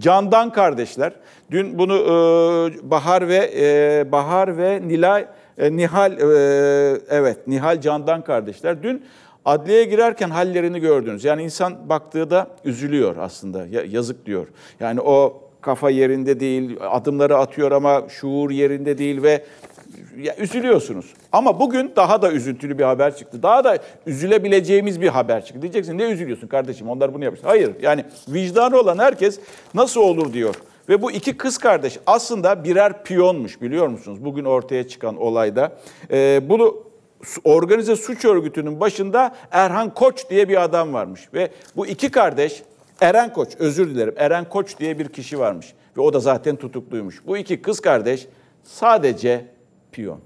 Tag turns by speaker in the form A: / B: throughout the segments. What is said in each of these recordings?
A: Candan kardeşler. Dün bunu e, Bahar ve e, Bahar ve Nilay e, Nihal e, evet Nihal Candan kardeşler. Dün adliyeye girerken hallerini gördünüz. Yani insan baktığı da üzülüyor aslında. Ya, yazık diyor. Yani o kafa yerinde değil, adımları atıyor ama şuur yerinde değil ve ya, üzülüyorsunuz. Ama bugün daha da üzüntülü bir haber çıktı. Daha da üzülebileceğimiz bir haber çıktı. Diyeceksin ne üzülüyorsun kardeşim onlar bunu yapmış. Hayır yani vicdanı olan herkes nasıl olur diyor. Ve bu iki kız kardeş aslında birer piyonmuş biliyor musunuz? Bugün ortaya çıkan olayda. Ee, bunu organize suç örgütünün başında Erhan Koç diye bir adam varmış. Ve bu iki kardeş Eren Koç özür dilerim Eren Koç diye bir kişi varmış. Ve o da zaten tutukluymuş. Bu iki kız kardeş sadece piyon.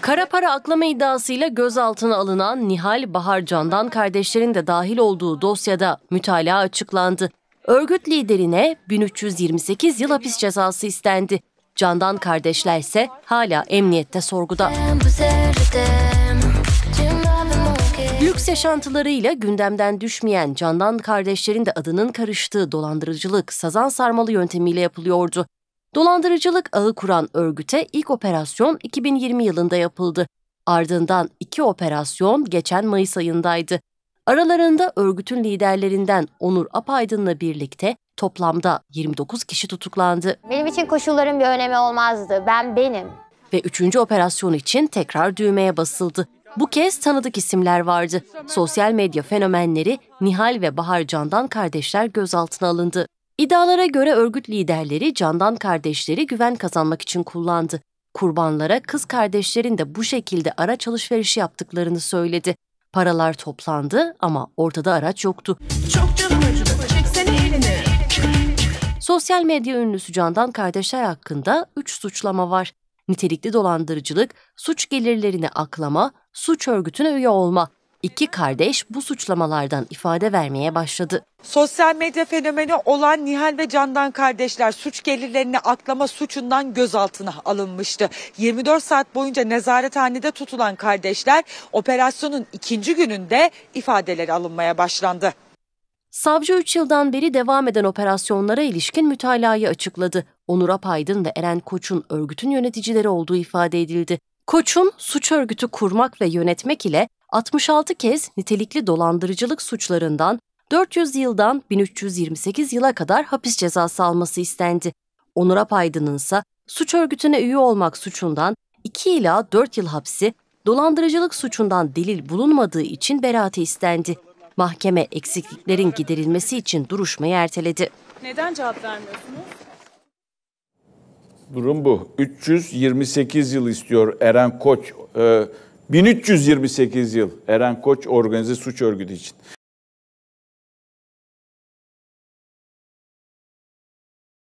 B: Kara para aklama iddiasıyla gözaltına alınan Nihal Bahar Candan kardeşlerin de dahil olduğu dosyada mütalaa açıklandı. Örgüt liderine 1328 yıl hapis cezası istendi. Candan kardeşler ise hala emniyette sorguda. Lüks yaşantılarıyla gündemden düşmeyen Candan kardeşlerin de adının karıştığı dolandırıcılık sazan sarmalı yöntemiyle yapılıyordu. Dolandırıcılık ağı kuran örgüte ilk operasyon 2020 yılında yapıldı. Ardından iki operasyon geçen Mayıs ayındaydı. Aralarında örgütün liderlerinden Onur Apaydın'la birlikte toplamda 29 kişi tutuklandı. Benim için koşulların bir önemi olmazdı. Ben benim. Ve üçüncü operasyon için tekrar düğmeye basıldı. Bu kez tanıdık isimler vardı. Sosyal medya fenomenleri Nihal ve Bahar Candan kardeşler gözaltına alındı. İddialara göre örgüt liderleri Candan kardeşleri güven kazanmak için kullandı. Kurbanlara kız kardeşlerin de bu şekilde araç alışverişi yaptıklarını söyledi. Paralar toplandı ama ortada araç yoktu. Çok canım acıdı. elini. Sosyal medya ünlüsü Candan kardeşler hakkında 3 suçlama var. Nitelikli dolandırıcılık, suç gelirlerini aklama, suç örgütüne üye olma. İki kardeş bu suçlamalardan ifade vermeye başladı.
A: Sosyal medya fenomeni olan Nihal ve Candan kardeşler suç gelirlerini aklama suçundan gözaltına alınmıştı. 24 saat boyunca nezarethanede tutulan kardeşler operasyonun ikinci gününde ifadeleri alınmaya başlandı.
B: Savcı 3 yıldan beri devam eden operasyonlara ilişkin mütalayı açıkladı. Onur Apaydın ve Eren Koç'un örgütün yöneticileri olduğu ifade edildi. Koç'un suç örgütü kurmak ve yönetmek ile 66 kez nitelikli dolandırıcılık suçlarından 400 yıldan 1328 yıla kadar hapis cezası alması istendi. Onur Apaydın'ın ise suç örgütüne üye olmak suçundan 2 ila 4 yıl hapsi, dolandırıcılık suçundan delil bulunmadığı için beraati istendi. Mahkeme eksikliklerin giderilmesi için duruşmayı erteledi.
A: Neden cevap vermiyorsunuz? Durum bu. 328 yıl istiyor Eren Koç. E, ee, 1328 yıl Eren Koç organize suç örgütü için.